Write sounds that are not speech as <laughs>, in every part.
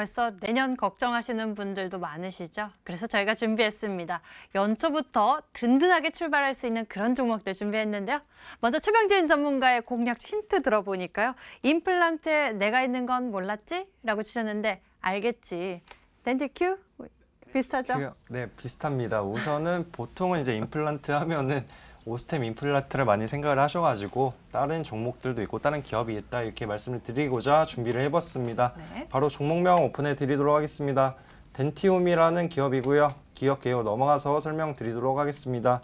벌써 내년 걱정하시는 분들도 많으시죠? 그래서 저희가 준비했습니다. 연초부터 든든하게 출발할 수 있는 그런 종목들 준비했는데요. 먼저 최병진 전문가의 공략 힌트 들어보니까요. 임플란트에 내가 있는 건 몰랐지? 라고 주셨는데 알겠지. 댄디큐? 비슷하죠? 네, 비슷합니다. 우선은 보통은 이제 임플란트 하면은 오스템 임플란트를 많이 생각을 하셔가지고 다른 종목들도 있고 다른 기업이 있다 이렇게 말씀을 드리고자 준비를 해봤습니다. 네. 바로 종목명 오픈해 드리도록 하겠습니다. 덴티움이라는 기업이고요. 기업 개요 넘어가서 설명드리도록 하겠습니다.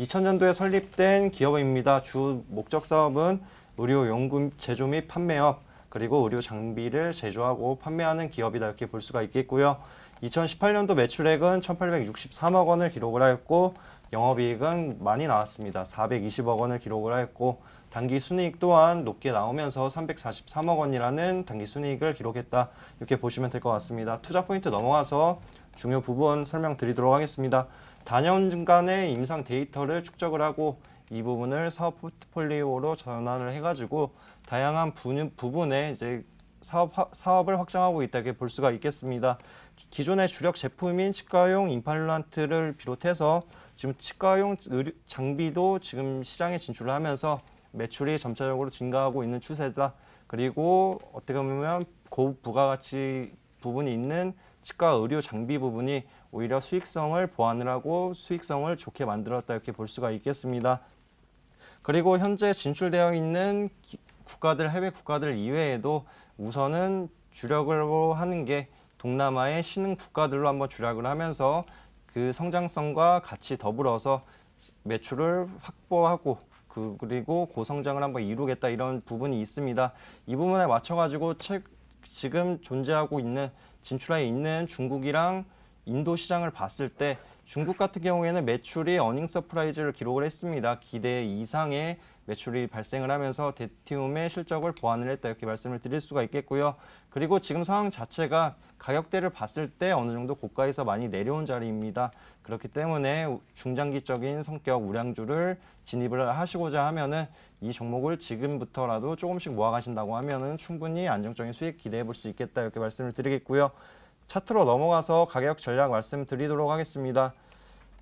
2000년도에 설립된 기업입니다. 주 목적 사업은 의료 연금 제조 및 판매업 그리고 의료 장비를 제조하고 판매하는 기업이다 이렇게 볼 수가 있겠고요. 2018년도 매출액은 1,863억 원을 기록을 하였고 영업이익은 많이 나왔습니다. 420억 원을 기록을 하였고 단기 순이익 또한 높게 나오면서 343억 원이라는 단기 순이익을 기록했다. 이렇게 보시면 될 것 같습니다. 투자 포인트 넘어가서 중요 부분 설명드리도록 하겠습니다. 단연간의 임상 데이터를 축적을 하고 이 부분을 사업 포트폴리오로 전환을 해가지고 다양한 부, 부분에 이제 사업, 사업을 확장하고 있다고 볼 수가 있겠습니다. 기존의 주력 제품인 치과용 임플란트를 비롯해서 지금 치과용 의료, 장비도 지금 시장에 진출을 하면서 매출이 점차적으로 증가하고 있는 추세다. 그리고 어떻게 보면 고부가가치 부분이 있는 치과 의료 장비 부분이 오히려 수익성을 보완을 하고 수익성을 좋게 만들었다 이렇게 볼 수가 있겠습니다. 그리고 현재 진출되어 있는 기, 국가들 해외 국가들 이외에도 우선은 주력으로 하는 게 동남아의 신흥 국가들로 한번 주력을 하면서 그 성장성과 같이 더불어서 매출을 확보하고 그 그리고 고성장을 한번 이루겠다 이런 부분이 있습니다. 이 부분에 맞춰가지고 지금 존재하고 있는 진출하에 있는 중국이랑 인도 시장을 봤을 때 중국 같은 경우에는 매출이 어닝 서프라이즈를 기록을 했습니다. 기대 이상의 매출이 발생을 하면서 데티움의 실적을 보완을 했다 이렇게 말씀을 드릴 수가 있겠고요. 그리고 지금 상황 자체가 가격대를 봤을 때 어느 정도 고가에서 많이 내려온 자리입니다. 그렇기 때문에 중장기적인 성격 우량주를 진입을 하시고자 하면은 이 종목을 지금부터라도 조금씩 모아가신다고 하면은 충분히 안정적인 수익 기대해 볼 수 있겠다 이렇게 말씀을 드리겠고요. 차트로 넘어가서 가격 전략 말씀드리도록 하겠습니다.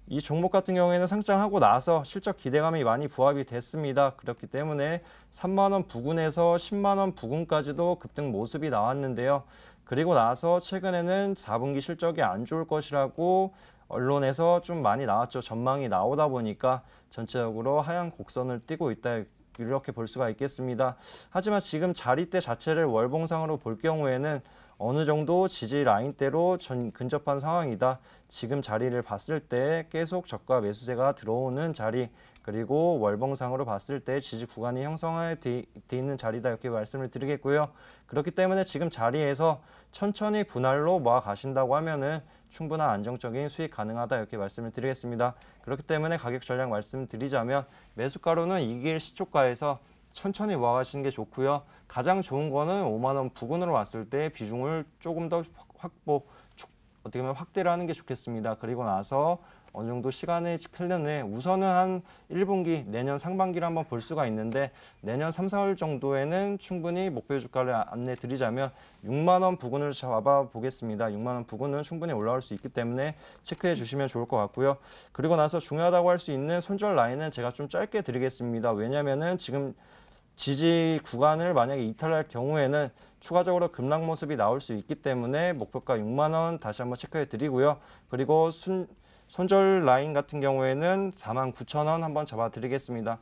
이 종목 같은 경우에는 상장하고 나서 실적 기대감이 많이 부합이 됐습니다. 그렇기 때문에 3만원 부근에서 10만원 부근까지도 급등 모습이 나왔는데요. 그리고 나서 최근에는 4분기 실적이 안 좋을 것이라고 언론에서 좀 많이 나왔죠. 전망이 나오다 보니까 전체적으로 하향 곡선을 띄고 있다. 이렇게 볼 수가 있겠습니다. 하지만 지금 자리대 자체를 월봉상으로 볼 경우에는 어느 정도 지지 라인대로 전 근접한 상황이다. 지금 자리를 봤을 때 계속 저가 매수세가 들어오는 자리 그리고 월봉상으로 봤을 때 지지 구간이 형성되어 있는 자리다 이렇게 말씀을 드리겠고요. 그렇기 때문에 지금 자리에서 천천히 분할로 모아 가신다고 하면은 충분한 안정적인 수익 가능하다 이렇게 말씀을 드리겠습니다. 그렇기 때문에 가격 전략 말씀드리자면 매수가로는 이길 시초가에서 천천히 와가시는 게 좋고요. 가장 좋은 거는 5만 원 부근으로 왔을 때 비중을 조금 더 확보, 축, 어떻게 보면 확대를 하는 게 좋겠습니다. 그리고 나서 어느 정도 시간의 틀려내 우선은 한 1분기 내년 상반기를 한번 볼 수가 있는데 내년 3, 4월 정도에는 충분히 목표 주가를 아, 안내 드리자면 6만 원 부근을 잡아 보겠습니다. 6만 원 부근은 충분히 올라올 수 있기 때문에 체크해 주시면 좋을 것 같고요. 그리고 나서 중요하다고 할 수 있는 손절 라인은 제가 좀 짧게 드리겠습니다. 왜냐면은 지금 지지 구간을 만약에 이탈할 경우에는 추가적으로 급락 모습이 나올 수 있기 때문에 목표가 6만 원 다시 한번 체크해 드리고요. 그리고 순, 손절 라인 같은 경우에는 4만 9천 원 한번 잡아 드리겠습니다.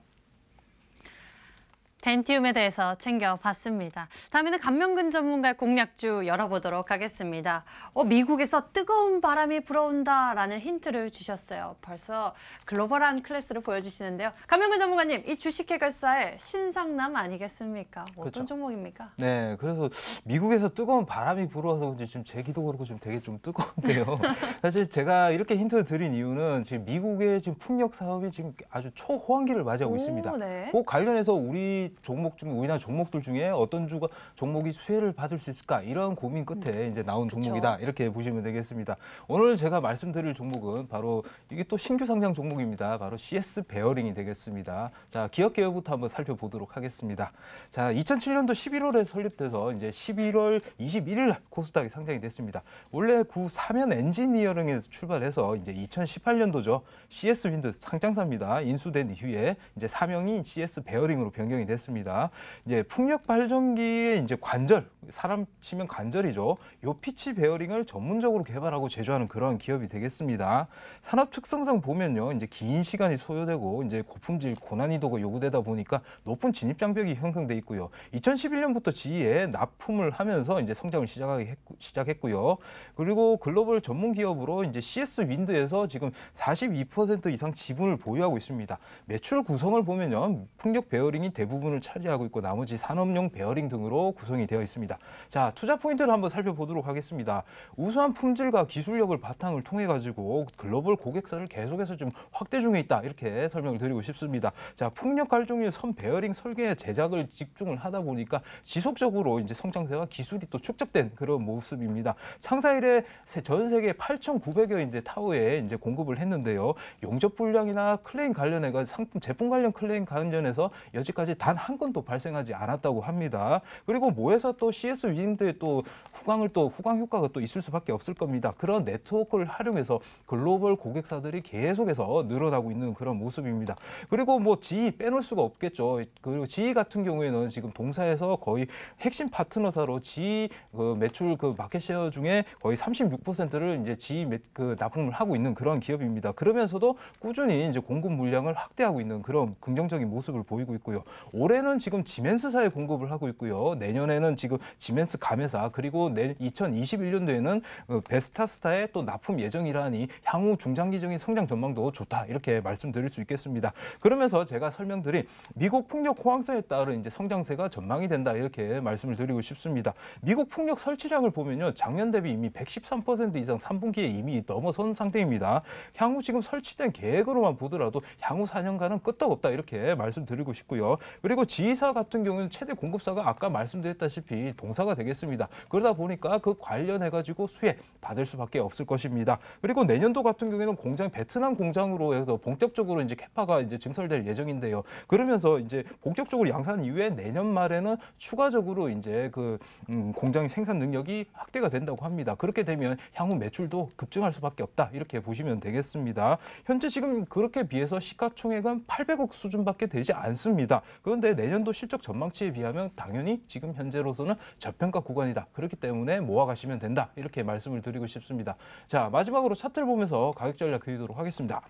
덴티움에 대해서 챙겨봤습니다. 다음에는 감명근 전문가의 공략주 열어보도록 하겠습니다. 어, 미국에서 뜨거운 바람이 불어온다라는 힌트를 주셨어요. 벌써 글로벌한 클래스를 보여주시는데요. 감명근 전문가님, 이 주식 해결사의 신상남 아니겠습니까? 어떤 그렇죠. 종목입니까? 네, 그래서 미국에서 뜨거운 바람이 불어와서 그런지 금제 기도 그렇고 지 되게 좀 뜨거운데요. <laughs> 사실 제가 이렇게 힌트를 드린 이유는 지금 미국의 지금 풍력 사업이 지금 아주 초호황기를 맞이하고 오, 있습니다. 네. 그 관련해서 우리 종목 중에 우리나라 종목들 중에 어떤 주가 종목이 수혜를 받을 수 있을까 이런 고민 끝에 음, 이제 나온 종목이다 이렇게 보시면 되겠습니다. 오늘 제가 말씀드릴 종목은 바로 이게 또 신규 상장 종목입니다. 바로 CS 베어링이 되겠습니다. 자 기업 개요부터 한번 살펴보도록 하겠습니다. 자 2007년도 11월에 설립돼서 이제 11월 21일 코스닥에 상장이 됐습니다. 원래 구 사면 엔지니어링에서 출발해서 이제 2018년도죠 CS 윈도 상장사입니다. 인수된 이후에 이제 사명이 CS 베어링으로 변경이 됐습니다. 했습니다. 이제 풍력 발전기의 이제 관절 사람 치면 간절이죠. 요 피치 베어링을 전문적으로 개발하고 제조하는 그러한 기업이 되겠습니다. 산업 특성상 보면요. 이제 긴 시간이 소요되고 이제 고품질 고난이도가 요구되다 보니까 높은 진입 장벽이 형성돼 있고요. 2011년부터 지 e 에 납품을 하면서 이제 성장을 시작하기 했고, 시작했고요. 그리고 글로벌 전문 기업으로 이제 CS 윈드에서 지금 42% 이상 지분을 보유하고 있습니다. 매출 구성을 보면요. 풍력 베어링이 대부분을 차지하고 있고 나머지 산업용 베어링 등으로 구성이 되어 있습니다. 있습니다. 자, 투자 포인트를 한번 살펴보도록 하겠습니다. 우수한 품질과 기술력을 바탕을 통해 가지고 글로벌 고객사를 계속해서 좀 확대 중에 있다. 이렇게 설명을 드리고 싶습니다. 자, 풍력 갈종류 선 베어링 설계 제작을 집중을 하다 보니까 지속적으로 이제 성장세와 기술이 또 축적된 그런 모습입니다. 창사 일에 전 세계 8,900여 이제 타워에 이제 공급을 했는데요. 용접 불량이나 클레임 관련해가 상품 제품 관련 클레임 관련해서 여지까지 단 한 건도 발생하지 않았다고 합니다. 그리고 모에서 또 CS 위인들 또 후광을 또 후광 효과가 또 있을 수밖에 없을 겁니다. 그런 네트워크를 활용해서 글로벌 고객사들이 계속해서 늘어나고 있는 그런 모습입니다. 그리고 뭐 GE 빼놓을 수가 없겠죠. 그리고 GE 같은 경우에는 지금 동사에서 거의 핵심 파트너사로 GE 그 매출 그 마켓셰어 중에 거의 36%를 이제 GE 그 납품을 하고 있는 그런 기업입니다. 그러면서도 꾸준히 이제 공급 물량을 확대하고 있는 그런 긍정적인 모습을 보이고 있고요. 올해는 지금 지멘스사에 공급을 하고 있고요. 내년에는 지금 지멘스 감회사 그리고 내 2021년도에는 어, 베스타스타의 또 납품 예정이라니 향후 중장기적인 성장 전망도 좋다 이렇게 말씀드릴 수 있겠습니다. 그러면서 제가 설명드린 미국 풍력 호황세에 따른 이제 성장세가 전망이 된다 이렇게 말씀을 드리고 싶습니다. 미국 풍력 설치량을 보면요 작년 대비 이미 113% 이상 3분기에 이미 넘어선 상태입니다. 향후 지금 설치된 계획으로만 보더라도 향후 4년간은 끄떡없다 이렇게 말씀드리고 싶고요. 그리고 지사 같은 경우는 최대 공급사가 아까 말씀드렸다시피 동사가 되겠습니다. 그러다 보니까 그 관련해가지고 수혜 받을 수밖에 없을 것입니다. 그리고 내년도 같은 경우에는 공장 베트남 공장으로 해서 본격적으로 이제 캐파가 이제 증설될 예정인데요. 그러면서 이제 본격적으로 양산 이후에 내년 말에는 추가적으로 이제 그 음, 공장의 생산 능력이 확대가 된다고 합니다. 그렇게 되면 향후 매출도 급증할 수밖에 없다 이렇게 보시면 되겠습니다. 현재 지금 그렇게 비해서 시가총액은 800억 수준밖에 되지 않습니다. 그런데 내년도 실적 전망치에 비하면 당연히 지금 현재로서는 저평가 구간이다. 그렇기 때문에 모아가시면 된다. 이렇게 말씀을 드리고 싶습니다. 자, 마지막으로 차트를 보면서 가격 전략 드리도록 하겠습니다.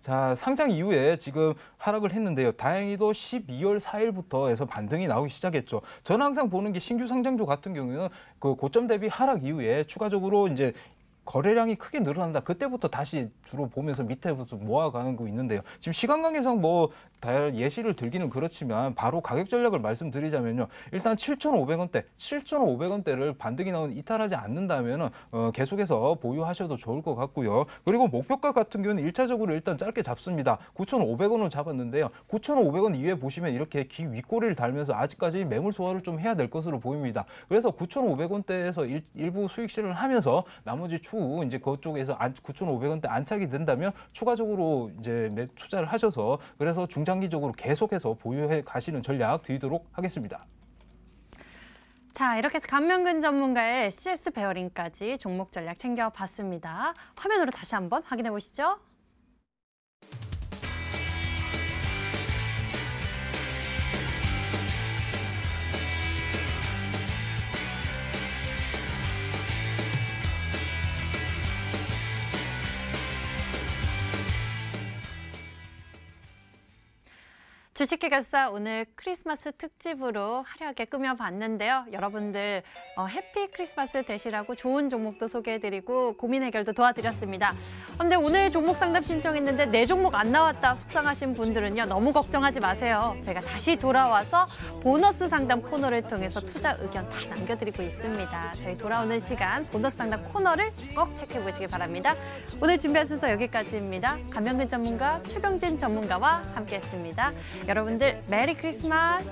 자, 상장 이후에 지금 하락을 했는데요. 다행히도 12월 4일부터 해서 반등이 나오기 시작했죠. 저는 항상 보는 게 신규 상장주 같은 경우는 그 고점 대비 하락 이후에 추가적으로 이제 거래량이 크게 늘어난다. 그때부터 다시 주로 보면서 밑에부터 모아가는 거 있는데요. 지금 시간 관계상 뭐 예시를 들기는 그렇지만 바로 가격 전략을 말씀드리자면요. 일단 7,500원대, 7,500원대를 반등이 나온 이탈하지 않는다면 어, 계속해서 보유하셔도 좋을 것 같고요. 그리고 목표가 같은 경우는 1차적으로 일단 짧게 잡습니다. 9,500원을 잡았는데요. 9,500원 이외에 보시면 이렇게 귀 윗꼬리를 달면서 아직까지 매물 소화를 좀 해야 될 것으로 보입니다. 그래서 9,500원대에서 일, 부 수익 실현을 하면서 나머지 추후 추후 이제 그쪽에서 9,500원대 안착이 된다면 추가적으로 이제 투자를 하셔서 그래서 중장기적으로 계속해서 보유해 가시는 전략 드리도록 하겠습니다. 자, 이렇게 해서 감명근 전문가의 CS 베어링까지 종목 전략 챙겨봤습니다. 화면으로 다시 한번 확인해 보시죠. 주식회결사 오늘 크리스마스 특집으로 화려하게 꾸며봤는데요. 여러분들 어, 해피 크리스마스 되시라고 좋은 종목도 소개해드리고 고민 해결도 도와드렸습니다. 그런데 오늘 종목 상담 신청했는데 내 종목 안 나왔다 속상하신 분들은요. 너무 걱정하지 마세요. 제가 다시 돌아와서 보너스 상담 코너를 통해서 투자 의견 다 남겨드리고 있습니다. 저희 돌아오는 시간 보너스 상담 코너를 꼭 체크해보시기 바랍니다. 오늘 준비한 순서 여기까지입니다. 감염균 전문가 최병진 전문가와 함께했습니다. 여러분들 메리 크리스마스!